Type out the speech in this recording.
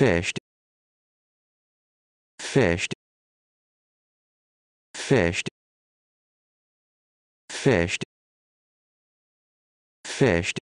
fished fished fished fished fished